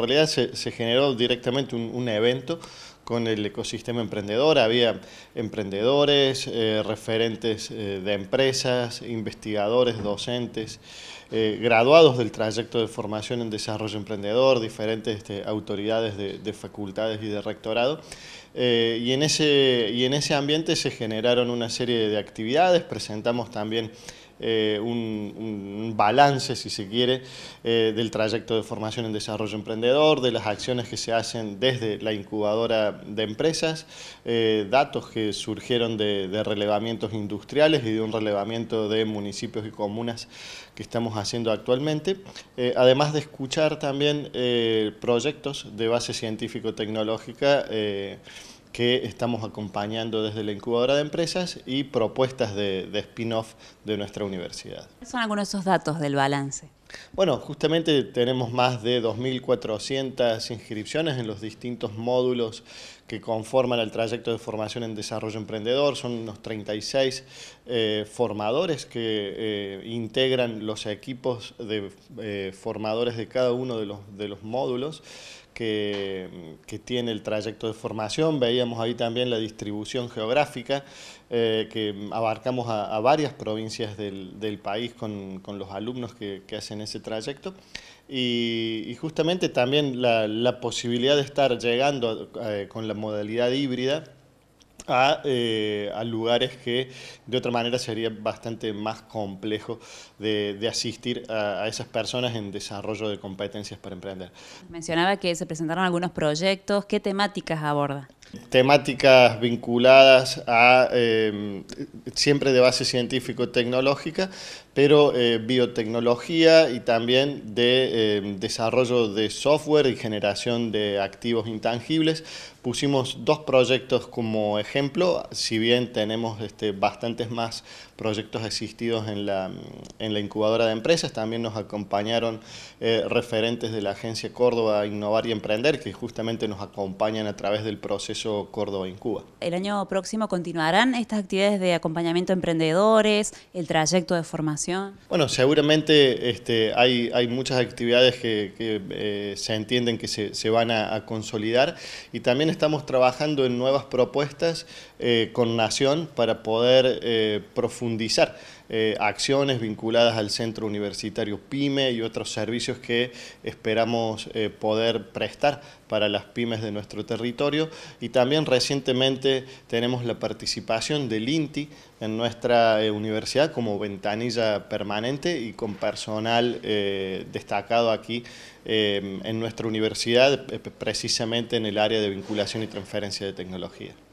realidad se, generó directamente un, evento con el ecosistema emprendedor. Había emprendedores, eh, referentes eh, de empresas, investigadores, docentes, eh, graduados del trayecto de formación en desarrollo emprendedor, diferentes este, autoridades de, facultades y de rectorado. y, en ese, y en ese ambiente se generaron una serie de actividades, presentamos también eh, un, balance, si se quiere, eh, del trayecto de formación en desarrollo emprendedor, de las acciones que se hacen desde la incubadora de empresas, eh, datos que surgieron de, de, relevamientos industriales y de un relevamiento de municipios y comunas que estamos haciendo actualmente, además de escuchar también proyectos de base científico-tecnológica que estamos acompañando desde la incubadora de empresas y propuestas de, spin-off de nuestra universidad. ¿Cuáles son algunos de esos datos del balance? Bueno, justamente tenemos más de 2.400 inscripciones en los distintos módulos que conforman el trayecto de formación en desarrollo emprendedor. Son unos 36 eh, formadores que eh, integran los equipos de eh, formadores de cada uno de los, de los módulos que, tiene el trayecto de formación. Veíamos ahí también la distribución geográfica, que abarcamos a, varias provincias del, país con, los alumnos que, que hacen ese trayecto. Y, justamente también la, posibilidad de estar llegando eh, con la modalidad híbrida eh, a, lugares que de otra manera sería bastante más complejo de, asistir a, a, esas personas en desarrollo de competencias para emprender. Mencionaba que se presentaron algunos proyectos. ¿Qué temáticas aborda? temáticas vinculadas a eh, siempre de base científico-tecnológica, pero eh, biotecnología y también de eh, desarrollo de software y generación de activos intangibles. Pusimos dos proyectos como ejemplo, si bien tenemos este, bastantes más proyectos existidos en la, en la incubadora de empresas, también nos acompañaron referentes de la Agencia Córdoba Innovar y Emprender, que justamente nos acompañan a través del proceso Córdoba en Cuba. El año próximo continuarán estas actividades de acompañamiento a emprendedores, el trayecto de formación. Bueno, seguramente este, hay, hay, muchas actividades que, eh, se entienden que se, van a, consolidar y también estamos trabajando en nuevas propuestas eh, con Nación para poder eh, profundizar eh, acciones vinculadas al centro universitario PYME y otros servicios que esperamos eh, poder prestar para las pymes de nuestro territorio y también recientemente tenemos la participación del INTI en nuestra eh, universidad como ventanilla permanente y con personal destacado aquí en nuestra universidad, precisamente en el área de vinculación y transferencia de tecnología.